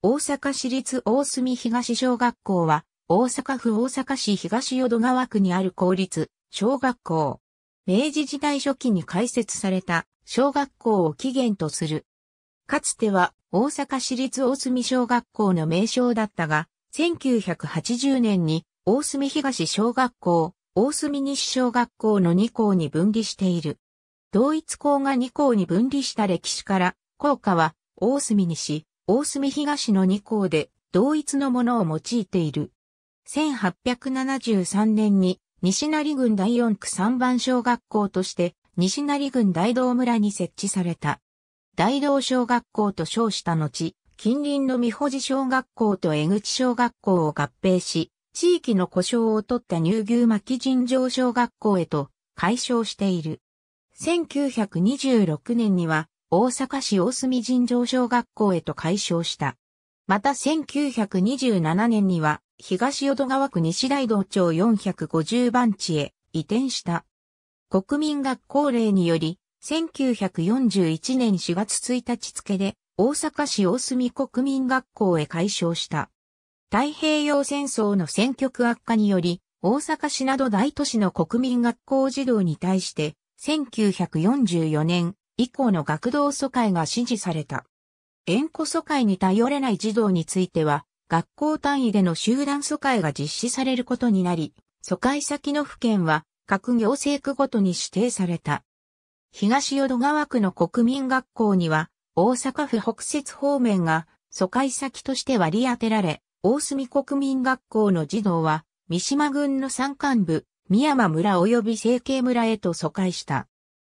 大阪市立大隅東小学校は、大阪府大阪市東淀川区にある公立小学校。明治時代初期に開設された小学校を起源とする。かつては大阪市立大隅小学校の名称だったが、1980年に大隅東小学校、大隅西小学校の2校に分離している。同一校が2校に分離した歴史から、校歌は大隅西、大隅東の2校で同一のものを用いている。1873年に西成郡第四区三番小学校として西成郡大道村に設置された。大道小学校と称した後、近隣の美保寺小学校と江口小学校を合併し、地域の故障を取った乳牛巻尋常小学校へと改称している。1926年には大阪市大隅尋常小学校へと改称した。また1927年には東淀川区西大道町450番地へ移転した。国民学校令により、1941年4月1日付で大阪市大隅国民学校へ改称した。太平洋戦争の戦局悪化により、大阪市など大都市の国民学校児童に対して、1944年以降の学童疎開が支持された。縁故疎開に頼れない児童については、学校単位での集団疎開が実施されることになり、疎開先の府県は各行政区ごとに指定された。東淀川区の国民学校には、大阪府北摂方面が疎開先として割り当てられ、大隅国民学校の児童は、三島郡の山間部、宮間村及び成形村へと疎開した。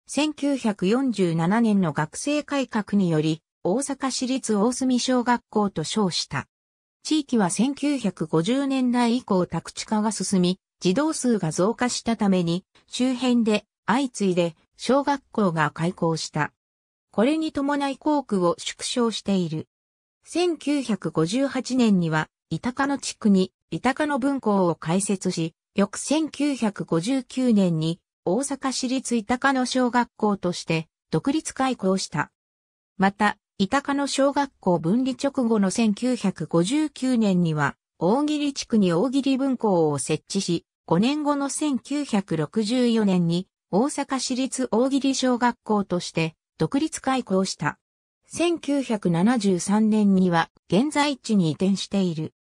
1947年の学生改革により、大阪市立大隅小学校と称した。地域は1950年代以降宅地化が進み、児童数が増加したために、周辺で相次いで小学校が開校した。これに伴い校区を縮小している。1958年には、板鹿の地区に板鹿の分校を開設し、翌1959年に大阪市立伊鷹野小学校として独立開校した。また、伊鷹野小学校分離直後の1959年には、大切地区に大切分校を設置し、5年後の1964年に大阪市立大切小学校として独立開校した。1973年には現在地に移転している。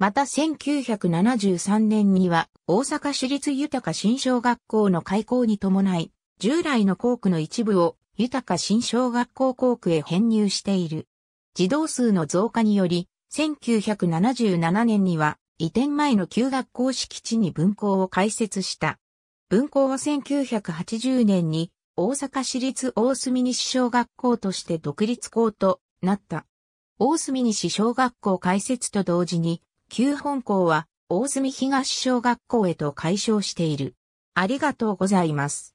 また1973年には大阪市立豊新小学校の開校に伴い、従来の校区の一部を豊新小学校校区へ編入している。児童数の増加により、1977年には移転前の旧学校敷地に分校を開設した。分校は1980年に大阪市立大隅西小学校として独立校となった。大隅西小学校開設と同時に旧本校は大隅東小学校へと改称している。ありがとうございます。